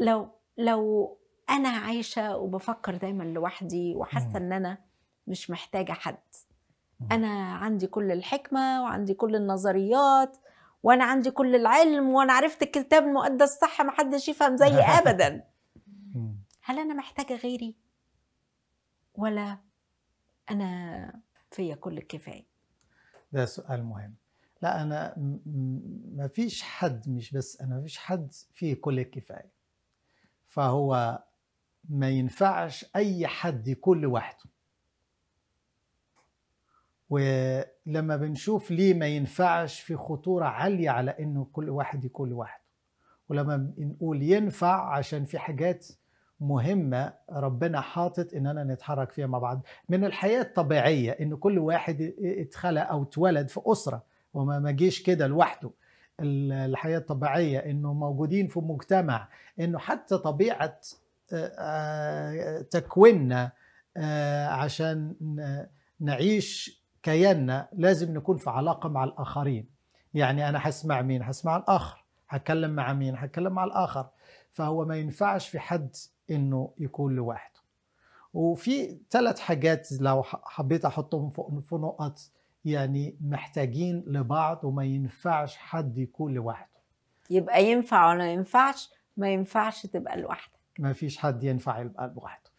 لو لو انا عايشه وبفكر دايما لوحدي وحاسه ان انا مش محتاجه حد انا عندي كل الحكمه وعندي كل النظريات وانا عندي كل العلم وانا عرفت الكتاب المقدس صح ما حدش يفهم زيي ابدا هل انا محتاجه غيري ولا انا فيا كل الكفايه ده سؤال مهم لا انا ما فيش حد مش بس انا ما فيش حد فيه كل الكفايه فهو ما ينفعش أي حد يكون لوحده ولما بنشوف ليه ما ينفعش في خطورة عالية على إنه كل واحد يكون لوحده ولما بنقول ينفع عشان في حاجات مهمة ربنا حاطط إننا نتحرك فيها مع بعض من الحياة الطبيعية إن كل واحد اتخلق أو اتولد في أسرة وما ما جيش كده لوحده الحياه الطبيعيه انه موجودين في مجتمع انه حتى طبيعه آه، آه، تكويننا آه، عشان نعيش كياننا لازم نكون في علاقه مع الاخرين يعني انا هسمع مين هسمع الاخر هتكلم مع مين هتكلم مع الاخر فهو ما ينفعش في حد انه يكون لوحده وفي ثلاث حاجات لو حبيت احطهم في نقط يعني محتاجين لبعض وما ينفعش حد يكون لوحده يبقى ينفع ولا ينفعش ما ينفعش تبقى لوحدك ما فيش حد ينفع يبقى لوحده